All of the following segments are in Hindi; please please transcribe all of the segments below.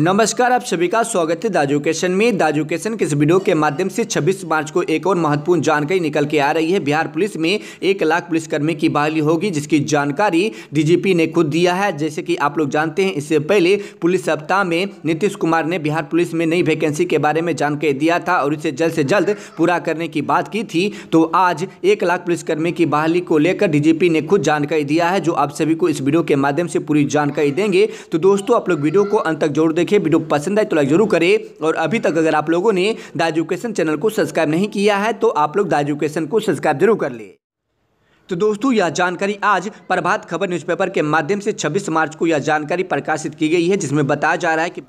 नमस्कार आप सभी का स्वागत है दाजुकेशन में दाजुकेशन के इस वीडियो के माध्यम से 26 मार्च को एक और महत्वपूर्ण जानकारी निकल के आ रही है बिहार पुलिस में एक लाख पुलिसकर्मी की बहाली होगी जिसकी जानकारी डीजीपी ने खुद दिया है जैसे कि आप लोग जानते हैं इससे पहले पुलिस सप्ताह में नीतीश कुमार ने बिहार पुलिस में नई वैकेंसी के बारे में जानकारी दिया था और इसे जल्द से जल्द पूरा करने की बात की थी तो आज एक लाख पुलिसकर्मी की बहाली को लेकर डीजीपी ने खुद जानकारी दिया है जो आप सभी को इस वीडियो के माध्यम से पूरी जानकारी देंगे तो दोस्तों आप लोग वीडियो को अंत तक जोड़ दे देखे वीडियो पसंद आए तो लाइक जरूर करें और अभी तक अगर आप लोगों ने द एजुकेशन चैनल को सब्सक्राइब नहीं किया है तो आप लोग द एजुकेशन को सब्सक्राइब जरूर कर ले तो दोस्तों यह जानकारी आज प्रभात खबर न्यूज़पेपर के माध्यम से 26 मार्च को यह जानकारी प्रकाशित की गई है जिसमें बताया जा रहा है कि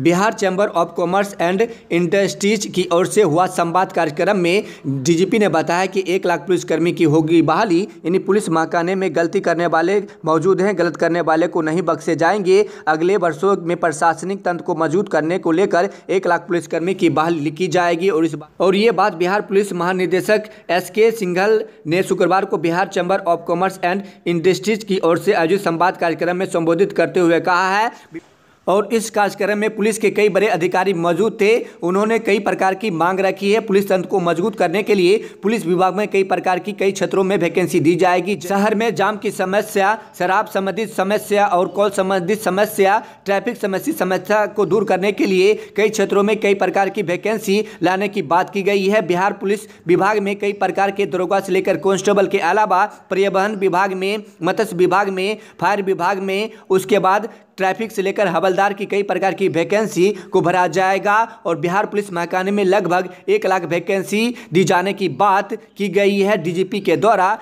Bihar chamber of commerce and industries की ओर से हुआ संवाद कार्यक्रम में डीजीपी ने बताया कि एक लाख पुलिसकर्मी की होगी बहाली यानी पुलिस माकाने में गलती करने वाले मौजूद हैं गलत करने वाले को नहीं बख्शे जाएंगे अगले वर्षों में प्रशासनिक तंत्र को मजबूत करने को लेकर एक लाख पुलिसकर्मी की बहाली की जाएगी और इस और ये बात बिहार पुलिस महानिदेशक एस के सिंघल ने शुक्रवार को Bihar chamber of commerce and industries की ओर से आयोजित संवाद कार्यक्रम में संबोधित करते हुए कहा है और इस कार्यक्रम में पुलिस के कई बड़े अधिकारी मौजूद थे उन्होंने कई प्रकार की मांग रखी है पुलिस तंत्र को मजबूत करने के लिए पुलिस विभाग में कई प्रकार की कई क्षेत्रों में वैकेंसी दी जाएगी शहर में जाम की समस्या शराब संबंधित समस्या और कॉल संबंधित समस्या ट्रैफिक संबंधित समस्या को दूर करने के लिए कई क्षेत्रों में कई प्रकार की वैकेंसी लाने की बात की गई है बिहार पुलिस विभाग में कई प्रकार के दरोगा से लेकर कांस्टेबल के अलावा परिवहन विभाग में मत्स्य विभाग में फायर विभाग में उसके बाद ट्रैफिक से लेकर हवलदार की कई प्रकार की वैकेंसी को भरा जाएगा और बिहार पुलिस महकाने में लगभग एक लाख वैकेंसी दी जाने की बात की गई है डीजीपी के द्वारा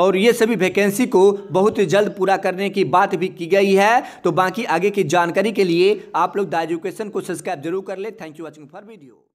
और ये सभी वैकेंसी को बहुत जल्द पूरा करने की बात भी की गई है तो बाकी आगे की जानकारी के लिए आप लोग द एजुकेशन को सब्सक्राइब जरूर कर ले thank you watching for video